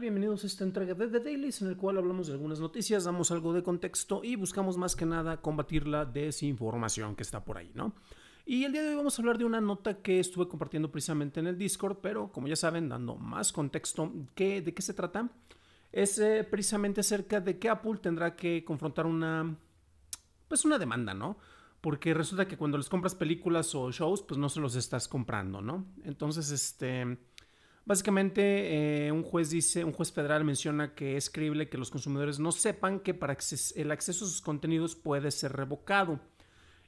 Bienvenidos a esta entrega de The Daily, en el cual hablamos de algunas noticias, damos algo de contexto y buscamos más que nada combatir la desinformación que está por ahí, ¿no? Y el día de hoy vamos a hablar de una nota que estuve compartiendo precisamente en el Discord, pero como ya saben, dando más contexto, ¿qué, ¿de qué se trata? Es eh, precisamente acerca de que Apple tendrá que confrontar una, pues una demanda, ¿no? Porque resulta que cuando les compras películas o shows, pues no se los estás comprando, ¿no? Entonces, este Básicamente, eh, un juez dice, un juez federal menciona que es creíble que los consumidores no sepan que para el acceso a sus contenidos puede ser revocado.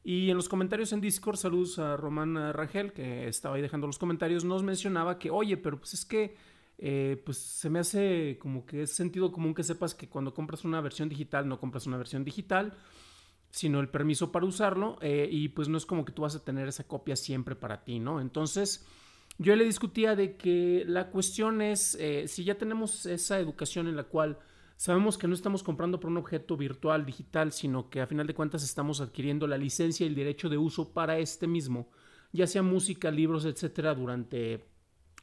Y en los comentarios en Discord, saludos a Román Rangel, que estaba ahí dejando los comentarios, nos mencionaba que, oye, pero pues es que eh, pues se me hace como que es sentido común que sepas que cuando compras una versión digital, no compras una versión digital, sino el permiso para usarlo, eh, y pues no es como que tú vas a tener esa copia siempre para ti, ¿no? Entonces, yo le discutía de que la cuestión es, eh, si ya tenemos esa educación en la cual sabemos que no estamos comprando por un objeto virtual, digital, sino que a final de cuentas estamos adquiriendo la licencia y el derecho de uso para este mismo, ya sea música, libros, etcétera, durante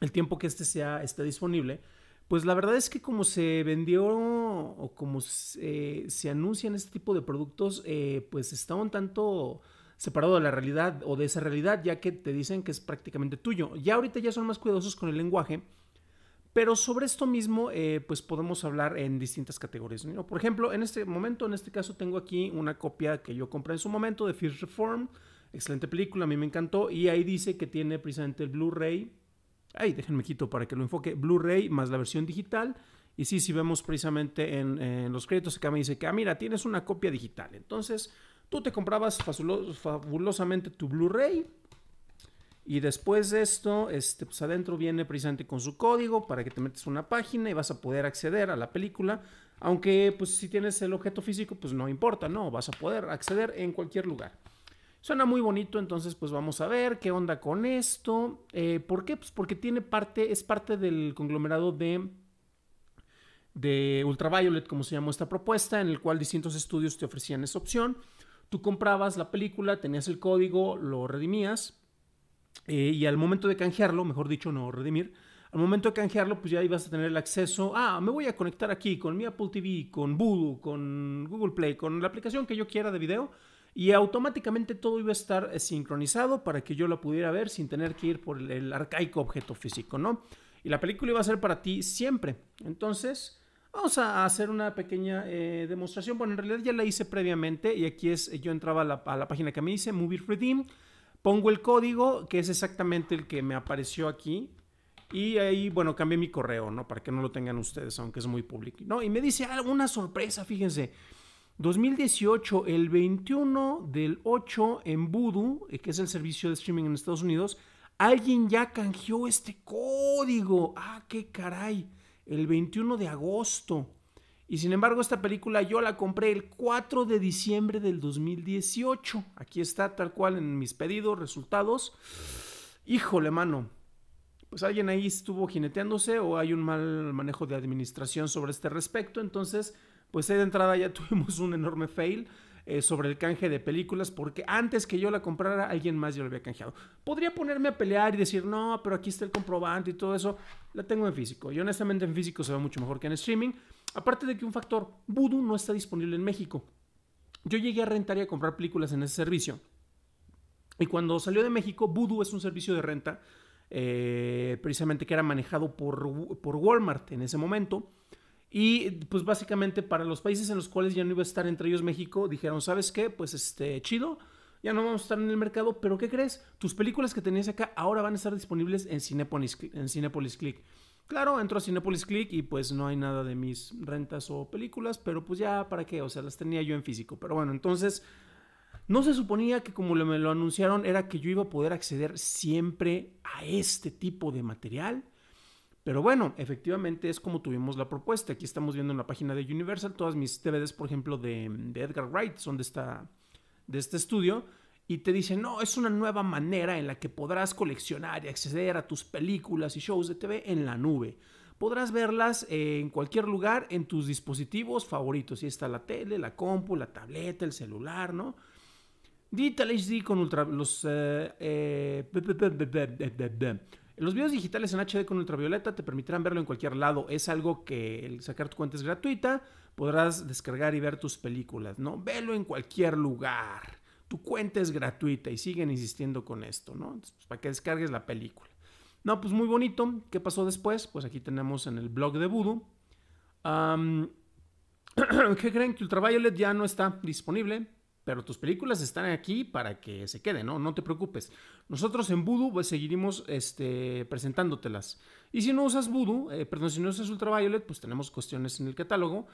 el tiempo que este sea, esté disponible, pues la verdad es que como se vendió o como se, eh, anuncian este tipo de productos, eh, pues está un tanto separado de la realidad o de esa realidad, ya que te dicen que es prácticamente tuyo. Ya ahorita ya son más cuidadosos con el lenguaje, pero sobre esto mismo, eh, pues podemos hablar en distintas categorías. Por ejemplo, en este momento, en este caso, tengo aquí una copia que yo compré en su momento de First Reform. Excelente película, a mí me encantó. Y ahí dice que tiene precisamente el Blu-ray. Ay, déjenme quito para que lo enfoque. Blu-ray más la versión digital. Y sí, si vemos precisamente en, en los créditos acá me dice que, ah, mira, tienes una copia digital. Entonces, Tú te comprabas fabulosamente tu Blu-ray. Y después de esto, este, pues, adentro viene precisamente con su código para que te metes una página y vas a poder acceder a la película. Aunque, pues si tienes el objeto físico, pues no importa, no, vas a poder acceder en cualquier lugar. Suena muy bonito, entonces pues vamos a ver qué onda con esto. Eh, ¿Por qué? Pues porque tiene parte, es parte del conglomerado de, de Ultraviolet, como se llamó esta propuesta, en el cual distintos estudios te ofrecían esa opción tú comprabas la película, tenías el código, lo redimías eh, y al momento de canjearlo, mejor dicho, no redimir, al momento de canjearlo, pues ya ibas a tener el acceso. Ah, me voy a conectar aquí con mi Apple TV, con Voodoo, con Google Play, con la aplicación que yo quiera de video. Y automáticamente todo iba a estar eh, sincronizado para que yo la pudiera ver sin tener que ir por el arcaico objeto físico, ¿no? Y la película iba a ser para ti siempre. Entonces, Vamos a hacer una pequeña eh, demostración. Bueno, en realidad ya la hice previamente y aquí es, eh, yo entraba a la, página que me dice, Movie Redeem, pongo el código, que es exactamente el que me apareció aquí. Y ahí, bueno, cambié mi correo, ¿no? Para que no lo tengan ustedes, aunque es muy público, ¿no? Y me dice, ah, una sorpresa, fíjense. 2018, el 21 del 8 en Voodoo, eh, que es el servicio de streaming en Estados Unidos, alguien ya canjeó este código. Ah, qué caray el 21 de agosto. Y sin embargo, esta película yo la compré el 4 de diciembre del 2018. Aquí está tal cual en mis pedidos, resultados. Híjole, mano. Pues alguien ahí estuvo jineteándose o hay un mal manejo de administración sobre este respecto. Entonces, pues ahí de entrada ya tuvimos un enorme fail. Eh, sobre el canje de películas porque antes que yo la comprara alguien más yo la había canjeado. Podría ponerme a pelear y decir, no, pero aquí está el comprobante y todo eso. La tengo en físico. Y honestamente en físico se ve mucho mejor que en streaming. Aparte de que un factor, Voodoo no está disponible en México. Yo llegué a rentar y a comprar películas en ese servicio. Y cuando salió de México, Voodoo es un servicio de renta, eh, precisamente que era manejado por, por Walmart en ese momento. Y pues básicamente para los países en los cuales ya no iba a estar entre ellos México, dijeron, ¿sabes qué? Pues este, chido, ya no vamos a estar en el mercado, pero ¿qué crees? Tus películas que tenías acá ahora van a estar disponibles en Cinepolis, en Click. Claro, entro a Cinepolis Click y pues no hay nada de mis rentas o películas, pero pues ya, ¿para qué? O sea, las tenía yo en físico. Pero bueno, entonces, no se suponía que como me lo anunciaron era que yo iba a poder acceder siempre a este tipo de material. Pero bueno, efectivamente es como tuvimos la propuesta. Aquí estamos viendo en la página de Universal todas mis TVDs, por ejemplo, de, Edgar Wright, son de, de este estudio. Y te dicen, no, es una nueva manera en la que podrás coleccionar y acceder a tus películas y shows de TV en la nube. Podrás verlas en cualquier lugar en tus dispositivos favoritos. Y está la tele, la compu, la tableta, el celular, ¿no? Digital HD con ultra, los... Los videos digitales en HD con ultravioleta te permitirán verlo en cualquier lado. Es algo que el sacar tu cuenta es gratuita. Podrás descargar y ver tus películas, ¿no? Velo en cualquier lugar. Tu cuenta es gratuita y siguen insistiendo con esto, ¿no? Pues, para que descargues la película. No, pues muy bonito. ¿Qué pasó después? Pues aquí tenemos en el blog de Voodoo. ¿Qué creen? Que Ultraviolet ya no está disponible pero tus películas están aquí para que se queden, ¿no? No te preocupes. Nosotros en Voodoo pues, seguiremos este, presentándotelas. Y si no usas Voodoo, eh, perdón, si no usas Ultraviolet, pues tenemos cuestiones en el catálogo.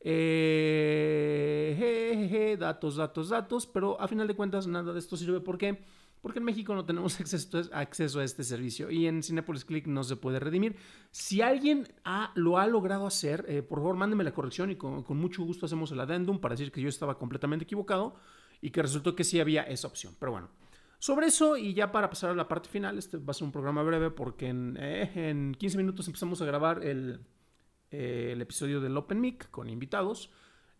Eh, datos, datos, datos, pero a final de cuentas nada de esto sirve porque porque en México no tenemos acceso a este servicio y en Cinepolis Click no se puede redimir. Si alguien lo ha logrado hacer, eh, por favor mándeme la corrección y con, mucho gusto hacemos el addendum para decir que yo estaba completamente equivocado y que resultó que sí había esa opción. Pero bueno, sobre eso y ya para pasar a la parte final, este va a ser un programa breve porque en, 15 eh, minutos empezamos a grabar el, eh, el episodio del Open Mic con invitados.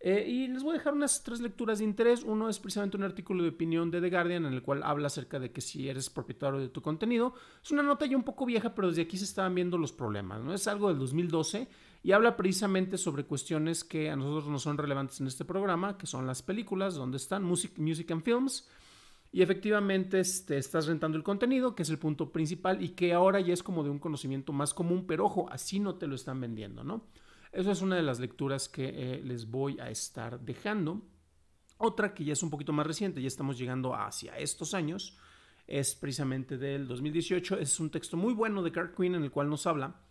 Eh, y les voy a dejar unas tres lecturas de interés. Uno es precisamente un artículo de opinión de The Guardian en el cual habla acerca de que si eres propietario de tu contenido, es una nota ya un poco vieja, pero desde aquí se estaban viendo los problemas. ¿no? Es algo del 2012 y habla precisamente sobre cuestiones que a nosotros no son relevantes en este programa, que son las películas, donde están music, music and films. Y efectivamente este, estás rentando el contenido, que es el punto principal y que ahora ya es como de un conocimiento más común, pero ojo, así no te lo están vendiendo, ¿no? Esa es una de las lecturas que eh, les voy a estar dejando. Otra que ya es un poquito más reciente, ya estamos llegando hacia estos años, es precisamente del 2018. Es un texto muy bueno de Carl Queen en el cual nos habla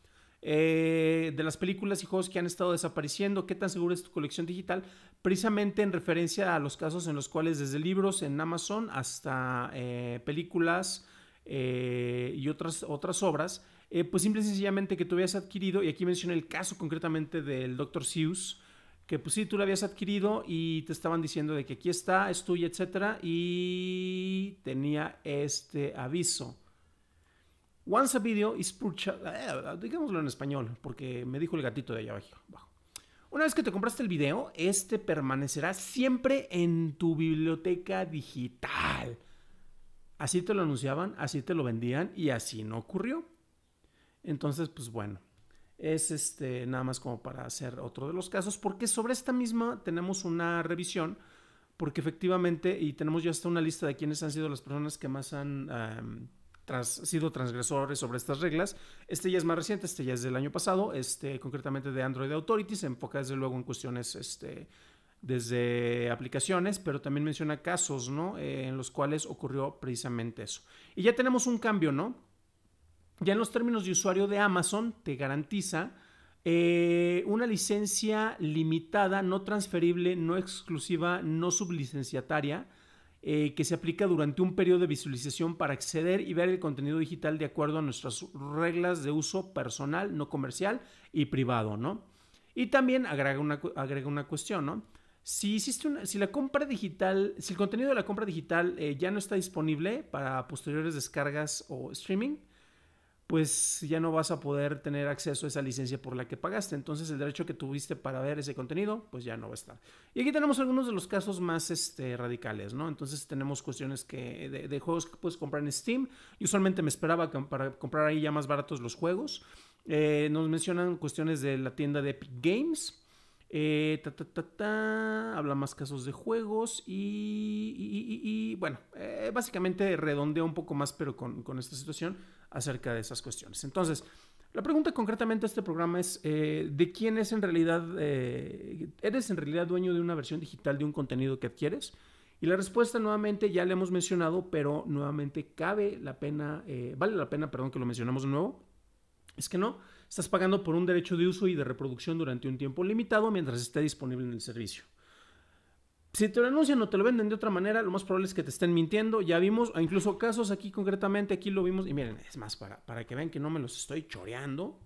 eh, de las películas y juegos que han estado desapareciendo, qué tan segura es tu colección digital, precisamente en referencia a los casos en los cuales desde libros en Amazon hasta eh, películas y otras, otras obras eh, pues simple y sencillamente que tú habías adquirido, y aquí mencioné el caso concretamente del Dr. Seuss, que pues sí, tú lo habías adquirido y te estaban diciendo de que aquí está, es tuya, etcétera, y tenía este aviso. Once a video is purchased, eh, digámoslo en español, porque me dijo el gatito de allá abajo. Una vez que te compraste el video, este permanecerá siempre en tu biblioteca digital. Así te lo anunciaban, así te lo vendían y así no ocurrió. Entonces, pues bueno, es este nada más como para hacer otro de los casos, porque sobre esta misma tenemos una revisión, porque efectivamente, y tenemos ya hasta una lista de quiénes han sido las personas que más han sido transgresores sobre estas reglas. Este ya es más reciente, este ya es del año pasado, este concretamente de Android Authority, se enfoca desde luego en cuestiones este, desde aplicaciones, pero también menciona casos, ¿no? Eh, en los cuales ocurrió precisamente eso. Y ya tenemos un cambio, ¿no? ya en los términos de usuario de Amazon te garantiza eh, una licencia limitada, no transferible, no exclusiva, no sublicenciataria, eh, que se aplica durante un periodo de visualización para acceder y ver el contenido digital de acuerdo a nuestras reglas de uso personal, no comercial y privado, ¿no? Y también agrega una, agrega una cuestión, ¿no? Si, hiciste una, si la compra digital, si el contenido de la compra digital eh, ya no está disponible para posteriores descargas o streaming, pues ya no vas a poder tener acceso a esa licencia por la que pagaste. Entonces el derecho que tuviste para ver ese contenido, pues ya no va a estar. Y aquí tenemos algunos de los casos más este, radicales, ¿no? Entonces tenemos cuestiones que de, juegos que puedes comprar en Steam. Yo usualmente me esperaba para comprar ahí ya más baratos los juegos. Eh, nos mencionan cuestiones de la tienda de Epic Games. Eh, habla más casos de juegos y, bueno, eh, básicamente redondea un poco más, pero con, esta situación acerca de esas cuestiones. Entonces, la pregunta concretamente a este programa es, eh, ¿de quién es en realidad, eres en realidad dueño de una versión digital de un contenido que adquieres? Y la respuesta nuevamente ya le hemos mencionado, pero nuevamente cabe la pena, vale la pena, perdón, que lo mencionamos de nuevo es que no, estás pagando por un derecho de uso y de reproducción durante un tiempo limitado mientras esté disponible en el servicio. Si te lo anuncian o te lo venden de otra manera, lo más probable es que te estén mintiendo. Ya vimos, e incluso casos aquí concretamente, aquí lo vimos. Y miren, es más, para, que vean que no me los estoy choreando.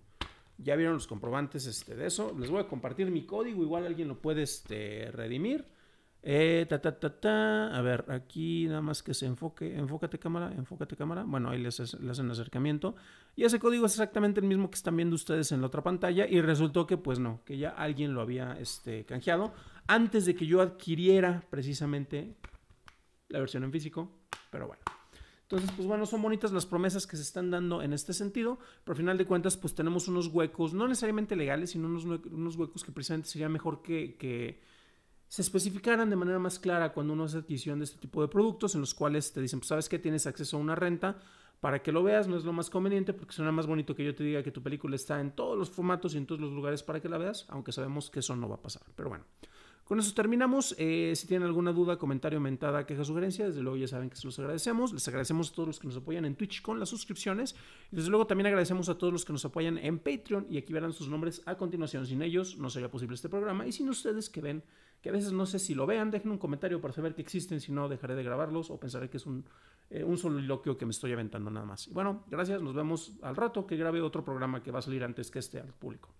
Ya vieron los comprobantes este, de eso. Les voy a compartir mi código, igual alguien lo puede este, redimir. Eh, ta, A ver, aquí nada más que se enfoque. Enfócate cámara, enfócate cámara. Bueno, ahí les, hacen acercamiento. Y ese código es exactamente el mismo que están viendo ustedes en la otra pantalla. Y resultó que pues no, que ya alguien lo había este, canjeado. Antes de que yo adquiriera precisamente la versión en físico. Pero bueno. Entonces, pues bueno, son bonitas las promesas que se están dando en este sentido, pero al final de cuentas, pues tenemos unos huecos, no necesariamente legales, sino unos, huecos que precisamente sería mejor que se especificaran de manera más clara cuando uno hace adquisición de este tipo de productos en los cuales te dicen, pues sabes que tienes acceso a una renta para que lo veas, no es lo más conveniente porque suena más bonito que yo te diga que tu película está en todos los formatos y en todos los lugares para que la veas, aunque sabemos que eso no va a pasar. Pero bueno, con eso terminamos. Eh, si tienen alguna duda, comentario, mentada, queja, sugerencia, desde luego ya saben que se los agradecemos. Les agradecemos a todos los que nos apoyan en Twitch con las suscripciones. Y desde luego también agradecemos a todos los que nos apoyan en Patreon y aquí verán sus nombres a continuación. Sin ellos no sería posible este programa y sin ustedes que ven que a veces no sé si lo vean, dejen un comentario para saber que existen, si no dejaré de grabarlos o pensaré que es un, eh, un soliloquio que me estoy aventando nada más. Y bueno, gracias, nos vemos al rato que grabe otro programa que va a salir antes que este al público.